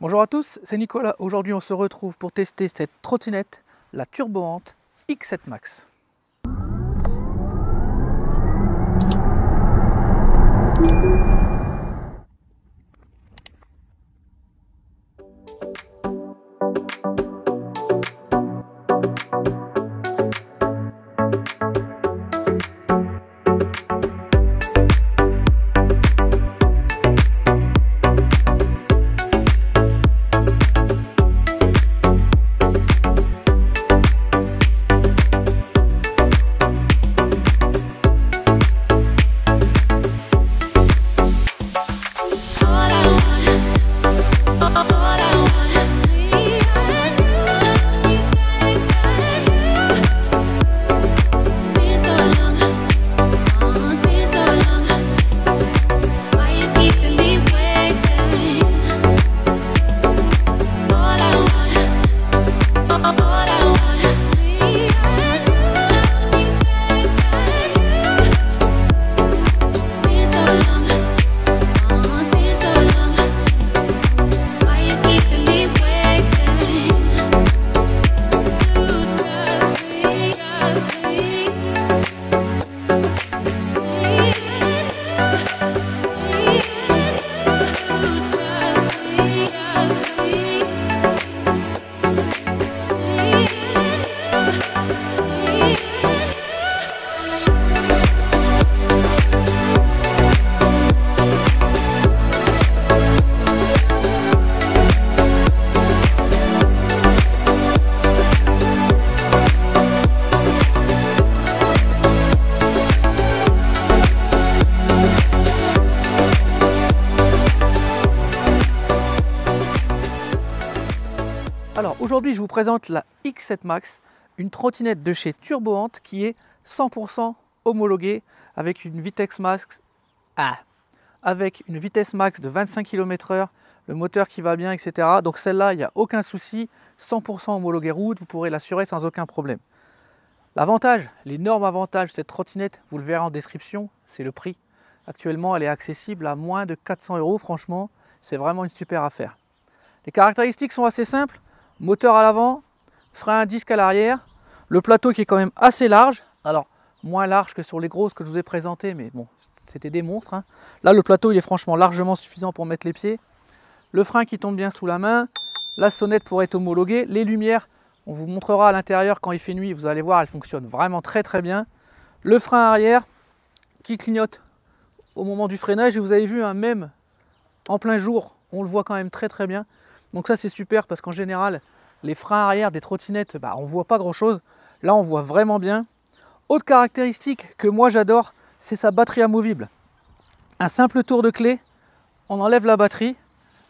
Bonjour à tous, c'est Nicolas. Aujourd'hui, on se retrouve pour tester cette trottinette, la Turbohante X7 Max. aujourd'hui, je vous présente la X7 Max, une trottinette de chez Turbohant qui est 100% homologuée avec une vitesse max ah, avec une vitesse max de 25 km/h, le moteur qui va bien, etc. Donc celle-là, il n'y a aucun souci, 100% homologuée route, vous pourrez l'assurer sans aucun problème. L'avantage, l'énorme avantage de cette trottinette, vous le verrez en description, c'est le prix. Actuellement, elle est accessible à moins de 400 euros. Franchement, c'est vraiment une super affaire. Les caractéristiques sont assez simples moteur à l'avant, frein à disque à l'arrière, le plateau qui est quand même assez large, alors moins large que sur les grosses que je vous ai présentées, mais bon, c'était des monstres. Hein. Là, le plateau, il est franchement largement suffisant pour mettre les pieds. Le frein qui tombe bien sous la main, la sonnette pour être homologuée, les lumières, on vous montrera à l'intérieur quand il fait nuit, vous allez voir, elles fonctionnent vraiment très très bien. Le frein arrière qui clignote au moment du freinage, et vous avez vu, un hein, même en plein jour, on le voit quand même très très bien. Donc ça c'est super parce qu'en général les freins arrière des trottinettes, bah, on voit pas grand chose. Là on voit vraiment bien. Autre caractéristique que moi j'adore, c'est sa batterie amovible. Un simple tour de clé, on enlève la batterie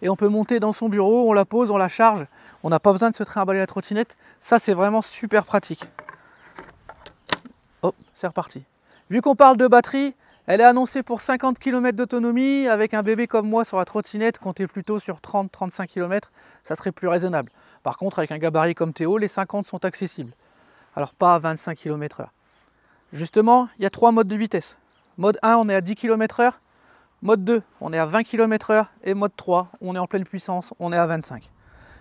et on peut monter dans son bureau, on la pose, on la charge. On n'a pas besoin de se trimballer la trottinette. Ça c'est vraiment super pratique. Hop, c'est reparti. Vu qu'on parle de batterie, elle est annoncée pour 50 km d'autonomie. Avec un bébé comme moi sur la trottinette, compter plutôt sur 30-35 km, ça serait plus raisonnable. Par contre, avec un gabarit comme Théo, les 50 sont accessibles. Alors pas à 25 km/h. Justement, il y a trois modes de vitesse. Mode 1, on est à 10 km/h. Mode 2, on est à 20 km/h. Et mode 3, on est en pleine puissance, on est à 25.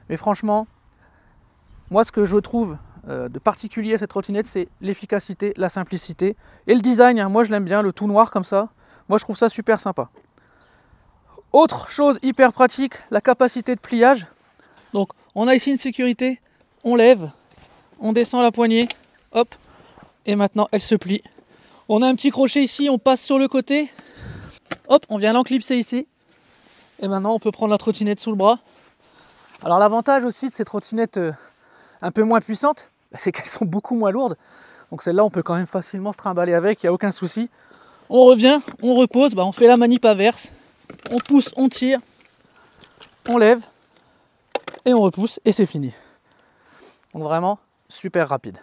Mais franchement, moi ce que je trouve euh, de particulier à cette trottinette, c'est l'efficacité, la simplicité et le design. Hein. moi, je l'aime bien, le tout noir comme ça. Moi, je trouve ça super sympa. Autre chose hyper pratique, la capacité de pliage. Donc, on a ici une sécurité, on lève, on descend la poignée, hop, et maintenant elle se plie. On a un petit crochet ici, on passe sur le côté, hop, on vient l'enclipser ici, et maintenant on peut prendre la trottinette sous le bras. Alors, l'avantage aussi de ces trottinettes euh, un peu moins puissantes, bah, c'est qu'elles sont beaucoup moins lourdes. Donc celle-là, on peut quand même facilement se trimballer avec, il n'y a aucun souci. On revient, on repose, bah, on fait la manip inverse. On pousse, on tire, on lève et on repousse et c'est fini. Donc vraiment super rapide.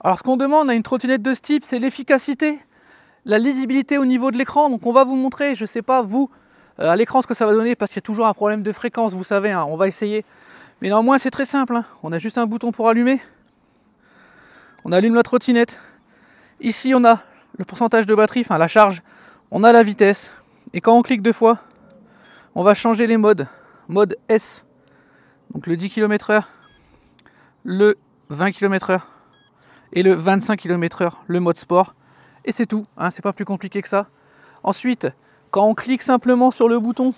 Alors ce qu'on demande à une trottinette de ce type, c'est l'efficacité, la lisibilité au niveau de l'écran. Donc on va vous montrer, je ne sais pas vous, euh, à l'écran ce que ça va donner parce qu'il y a toujours un problème de fréquence, vous savez, hein, on va essayer. Mais néanmoins c'est très simple, hein. on a juste un bouton pour allumer on allume la trottinette. Ici, on a le pourcentage de batterie, enfin la charge, on a la vitesse. Et quand on clique deux fois, on va changer les modes. Mode S, donc le 10 km/h, le 20 km/h et le 25 km/h, le mode sport. Et c'est tout, hein, c'est pas plus compliqué que ça. Ensuite, quand on clique simplement sur le bouton,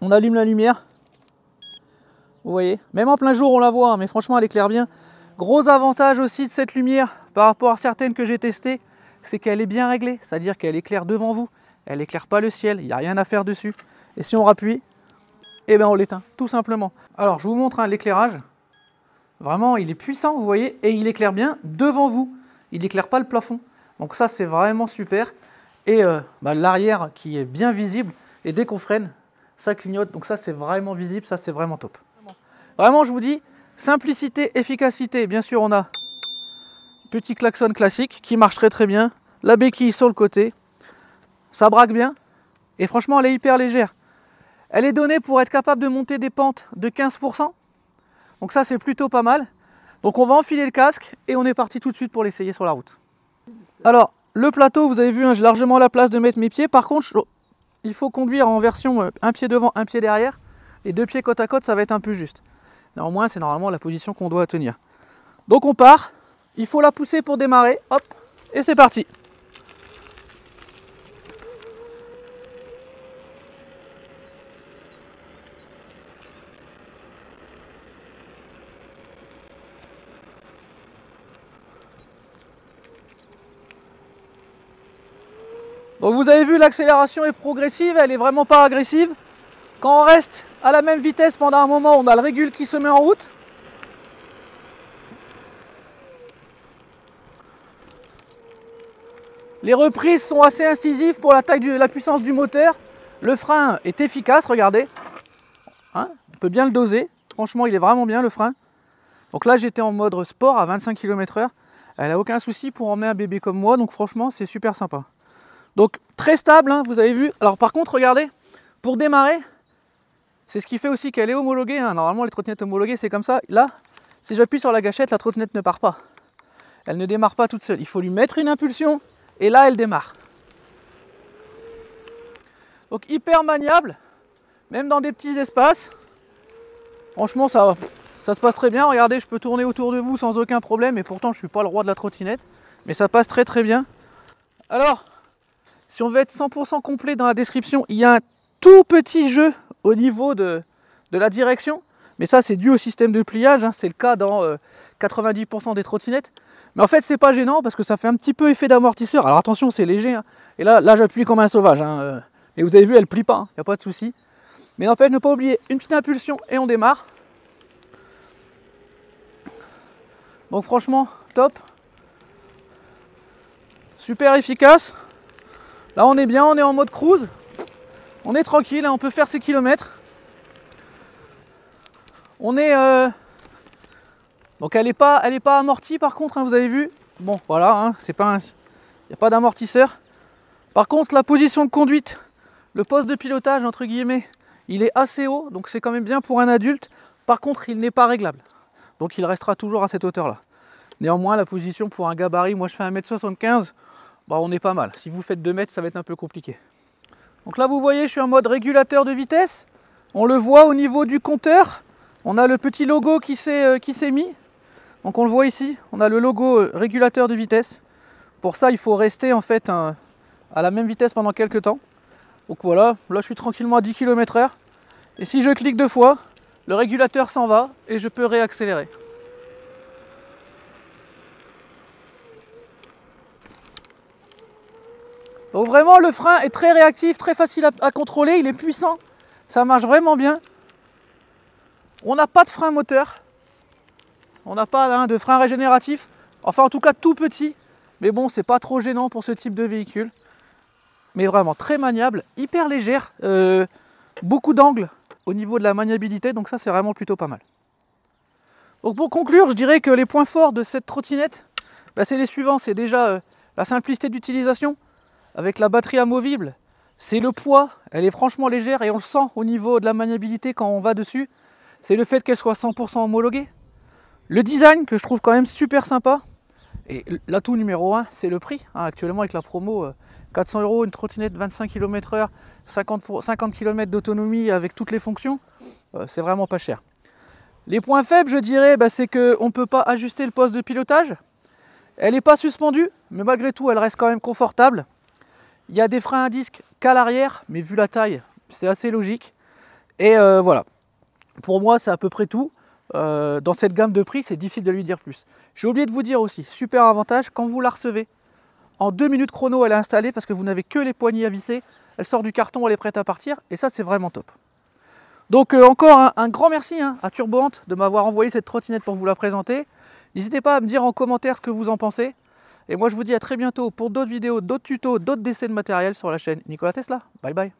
on allume la lumière. Vous voyez, même en plein jour on la voit, hein, mais franchement elle éclaire bien. Gros avantage aussi de cette lumière par rapport à certaines que j'ai testées, c'est qu'elle est bien réglée, c'est-à-dire qu'elle éclaire devant vous, elle éclaire pas le ciel, il n'y a rien à faire dessus. Et si on rappuie, eh ben on l'éteint, tout simplement. Alors je vous montre hein, l'éclairage. Vraiment, il est puissant, vous voyez, et il éclaire bien devant vous. Il n'éclaire pas le plafond. Donc ça, c'est vraiment super. Et euh, bah, l'arrière qui est bien visible, et dès qu'on freine, ça clignote. Donc ça, c'est vraiment visible, ça, c'est vraiment top. Vraiment, je vous dis, Simplicité, efficacité, bien sûr on a petit klaxon classique qui marche très très bien, la béquille sur le côté, ça braque bien et franchement elle est hyper légère. Elle est donnée pour être capable de monter des pentes de 15%, donc ça c'est plutôt pas mal. Donc on va enfiler le casque et on est parti tout de suite pour l'essayer sur la route. Alors le plateau, vous avez vu, hein, j'ai largement la place de mettre mes pieds. Par contre, il faut conduire en version euh, un pied devant, un pied derrière. Les deux pieds côte à côte, ça va être un peu juste. Néanmoins, c'est normalement la position qu'on doit tenir. Donc on part, il faut la pousser pour démarrer, hop, et c'est parti. Donc vous avez vu, l'accélération est progressive, elle est vraiment pas agressive. Quand on reste à la même vitesse pendant un moment, on a le régule qui se met en route. Les reprises sont assez incisives pour la taille de la puissance du moteur. Le frein est efficace, regardez. Hein, on peut bien le doser. Franchement, il est vraiment bien le frein. Donc là, j'étais en mode sport à 25 km/h. Elle n'a aucun souci pour emmener un bébé comme moi. Donc franchement, c'est super sympa. Donc très stable, hein, vous avez vu. Alors par contre, regardez, pour démarrer, c'est ce qui fait aussi qu'elle est homologuée. Hein. Normalement, les trottinettes homologuées, c'est comme ça. Là, si j'appuie sur la gâchette, la trottinette ne part pas. Elle ne démarre pas toute seule. Il faut lui mettre une impulsion et là, elle démarre. Donc hyper maniable, même dans des petits espaces. Franchement, ça, ça se passe très bien. Regardez, je peux tourner autour de vous sans aucun problème. Et pourtant, je ne suis pas le roi de la trottinette. Mais ça passe très très bien. Alors, si on veut être 100% complet dans la description, il y a un tout petit jeu au niveau de, la direction. Mais ça, c'est dû au système de pliage. Hein. C'est le cas dans 90% euh, des trottinettes. Mais en fait, c'est pas gênant parce que ça fait un petit peu effet d'amortisseur. Alors attention, c'est léger. Hein. Et là, là j'appuie comme un sauvage. Hein. Et euh. vous avez vu, elle plie pas. Il hein. n'y a pas de souci. Mais n'empêche, ne pas oublier une petite impulsion et on démarre. Donc franchement, top. Super efficace. Là, on est bien, on est en mode cruise. On est tranquille, hein, on peut faire ses kilomètres. On est... Euh, donc elle n'est pas, elle pas amortie par contre, hein, vous avez vu. Bon, voilà, hein, c'est pas Il n'y a pas d'amortisseur. Par contre, la position de conduite, le poste de pilotage, entre guillemets, il est assez haut, donc c'est quand même bien pour un adulte. Par contre, il n'est pas réglable. Donc il restera toujours à cette hauteur-là. Néanmoins, la position pour un gabarit, moi je fais 1m75, bah on est pas mal. Si vous faites 2 m ça va être un peu compliqué. Donc là, vous voyez, je suis en mode régulateur de vitesse. On le voit au niveau du compteur. On a le petit logo qui s'est euh, mis. Donc on le voit ici. On a le logo euh, régulateur de vitesse. Pour ça, il faut rester en fait à la même vitesse pendant quelques temps. Donc voilà, là je suis tranquillement à 10 km/h. Et si je clique deux fois, le régulateur s'en va et je peux réaccélérer. Donc vraiment, le frein est très réactif, très facile à, contrôler, il est puissant. Ça marche vraiment bien. On n'a pas de frein moteur. On n'a pas hein, de frein régénératif. Enfin, en tout cas, tout petit. Mais bon, c'est pas trop gênant pour ce type de véhicule. Mais vraiment très maniable, hyper légère, euh, beaucoup d'angles au niveau de la maniabilité. Donc ça, c'est vraiment plutôt pas mal. Donc pour conclure, je dirais que les points forts de cette trottinette, bah, c'est les suivants. C'est déjà euh, la simplicité d'utilisation avec la batterie amovible, c'est le poids. Elle est franchement légère et on le sent au niveau de la maniabilité quand on va dessus. C'est le fait qu'elle soit 100% homologuée. Le design que je trouve quand même super sympa. Et l'atout numéro 1, c'est le prix. Hein, actuellement, avec la promo, 400 euh, euros, une trottinette 25 km/h, 50, km d'autonomie avec toutes les fonctions, euh, c'est vraiment pas cher. Les points faibles, je dirais, bah, c'est qu'on ne peut pas ajuster le poste de pilotage. Elle n'est pas suspendue, mais malgré tout, elle reste quand même confortable. Il y a des freins à disque qu'à l'arrière, mais vu la taille, c'est assez logique. Et euh, voilà, pour moi, c'est à peu près tout. Euh, dans cette gamme de prix, c'est difficile de lui dire plus. J'ai oublié de vous dire aussi, super avantage, quand vous la recevez, en deux minutes chrono, elle est installée parce que vous n'avez que les poignées à visser. Elle sort du carton, elle est prête à partir, et ça, c'est vraiment top. Donc euh, encore un, grand merci hein, à Turboante de m'avoir envoyé cette trottinette pour vous la présenter. N'hésitez pas à me dire en commentaire ce que vous en pensez. Et moi, je vous dis à très bientôt pour d'autres vidéos, d'autres tutos, d'autres décès de matériel sur la chaîne Nicolas Tesla. Bye bye